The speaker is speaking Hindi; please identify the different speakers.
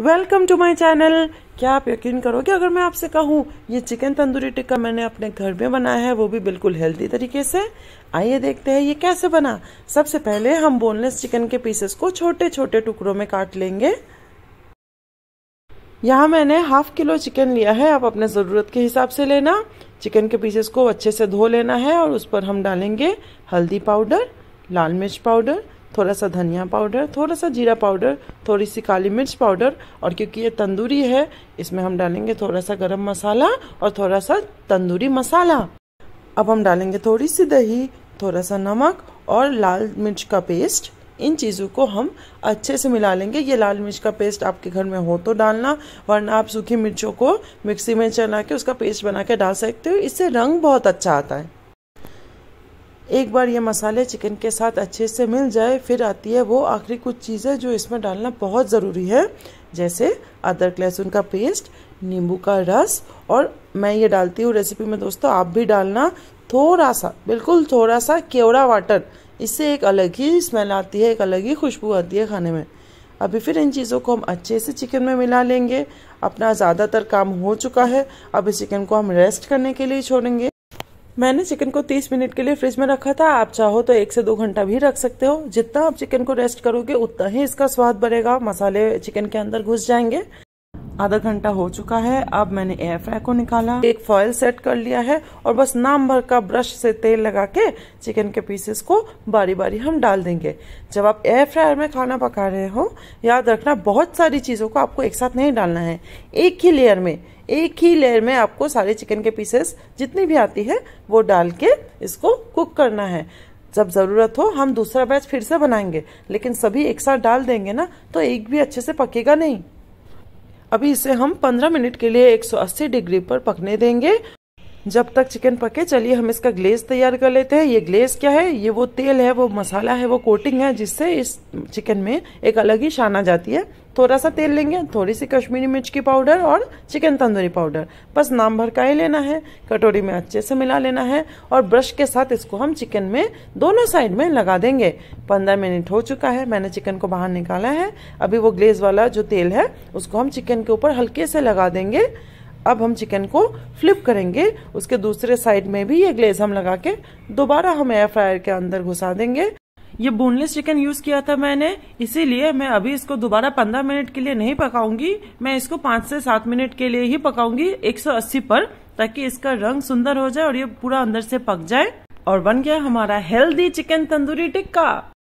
Speaker 1: वेलकम टू माय चैनल क्या आप यकीन करोगे अगर मैं आपसे कहूँ ये चिकन तंदूरी टिक्का मैंने अपने घर में बनाया है वो भी बिल्कुल हेल्दी तरीके से आइए देखते हैं ये कैसे बना सबसे पहले हम बोनलेस चिकन के पीसेस को छोटे छोटे टुकड़ों में काट लेंगे यहाँ मैंने हाफ किलो चिकन लिया है आप अपने ज़रूरत के हिसाब से लेना चिकन के पीसेस को अच्छे से धो लेना है और उस पर हम डालेंगे हल्दी पाउडर लाल मिर्च पाउडर थोड़ा सा धनिया पाउडर थोड़ा सा जीरा पाउडर थोड़ी सी काली मिर्च पाउडर और क्योंकि ये तंदूरी है इसमें हम डालेंगे थोड़ा सा गरम मसाला और थोड़ा सा तंदूरी मसाला अब हम डालेंगे थोड़ी सी दही थोड़ा सा नमक और लाल मिर्च का पेस्ट इन चीज़ों को हम अच्छे से मिला लेंगे ये लाल मिर्च का पेस्ट आपके घर में हो तो डालना वरना आप सूखी मिर्चों को मिक्सी में चला के उसका पेस्ट बना के डाल सकते हो इससे रंग बहुत अच्छा आता है एक बार ये मसाले चिकन के साथ अच्छे से मिल जाए फिर आती है वो आखिरी कुछ चीज़ें जो इसमें डालना बहुत ज़रूरी है जैसे अदरक लहसुन का पेस्ट नींबू का रस और मैं ये डालती हूँ रेसिपी में दोस्तों आप भी डालना थोड़ा सा बिल्कुल थोड़ा सा केवड़ा वाटर इससे एक अलग ही स्मेल आती है एक अलग ही खुशबू आती है खाने में अभी फिर इन चीज़ों को हम अच्छे से चिकन में मिला लेंगे अपना ज़्यादातर काम हो चुका है अब इस चिकन को हम रेस्ट करने के लिए छोड़ेंगे मैंने चिकन को 30 मिनट के लिए फ्रिज में रखा था आप चाहो तो एक से दो घंटा भी रख सकते हो जितना आप चिकन को रेस्ट करोगे उतना ही इसका स्वाद बढ़ेगा मसाले चिकन के अंदर घुस जाएंगे आधा घंटा हो चुका है अब मैंने एयर फ्राई को निकाला एक फॉइल सेट कर लिया है और बस नाम भर का ब्रश से तेल लगा के चिकन के पीसेस को बारी बारी हम डाल देंगे जब आप एयर फ्रायर में खाना पका रहे हो याद रखना बहुत सारी चीज़ों को आपको एक साथ नहीं डालना है एक ही लेयर में एक ही लेयर में आपको सारे चिकन के पीसेस जितनी भी आती है वो डाल के इसको कुक करना है जब ज़रूरत हो हम दूसरा बैच फिर से बनाएंगे लेकिन सभी एक साथ डाल देंगे ना तो एक भी अच्छे से पकेगा नहीं अभी इसे हम 15 मिनट के लिए 180 डिग्री पर पकने देंगे जब तक चिकन पके चलिए हम इसका ग्लेज तैयार कर लेते हैं ये ग्लेज क्या है ये वो तेल है वो मसाला है वो कोटिंग है जिससे इस चिकन में एक अलग ही शान आ जाती है थोड़ा सा तेल लेंगे थोड़ी सी कश्मीरी मिर्च की पाउडर और चिकन तंदूरी पाउडर बस नाम भर का ही लेना है कटोरी में अच्छे से मिला लेना है और ब्रश के साथ इसको हम चिकन में दोनों साइड में लगा देंगे पंद्रह मिनट हो चुका है मैंने चिकन को बाहर निकाला है अभी वो ग्लेज वाला जो तेल है उसको हम चिकन के ऊपर हल्के से लगा देंगे अब हम चिकन को फ्लिप करेंगे उसके दूसरे साइड में भी ये ग्लेज हम लगा के दोबारा हम एयर फ्रायर के अंदर घुसा देंगे ये बोनलेस चिकन यूज किया था मैंने इसीलिए मैं अभी इसको दोबारा पंद्रह मिनट के लिए नहीं पकाऊंगी मैं इसको पांच से सात मिनट के लिए ही पकाऊंगी 180 पर ताकि इसका रंग सुंदर हो जाए और ये पूरा अंदर से पक जाए और बन गया हमारा हेल्दी चिकन तंदूरी टिक्का